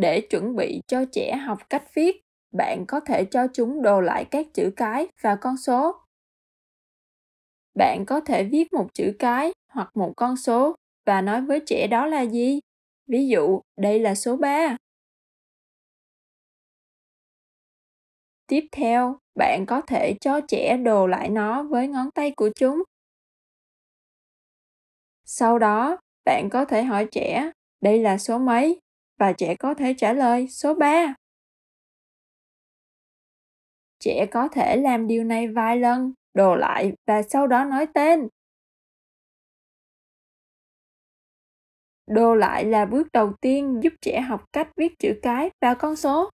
để chuẩn bị cho trẻ học cách viết bạn có thể cho chúng đồ lại các chữ cái và con số bạn có thể viết một chữ cái hoặc một con số và nói với trẻ đó là gì ví dụ đây là số 3 tiếp theo bạn có thể cho trẻ đồ lại nó với ngón tay của chúng sau đó bạn có thể hỏi trẻ đây là số mấy và trẻ có thể trả lời số 3. Trẻ có thể làm điều này vài lần, đồ lại và sau đó nói tên. Đồ lại là bước đầu tiên giúp trẻ học cách viết chữ cái và con số.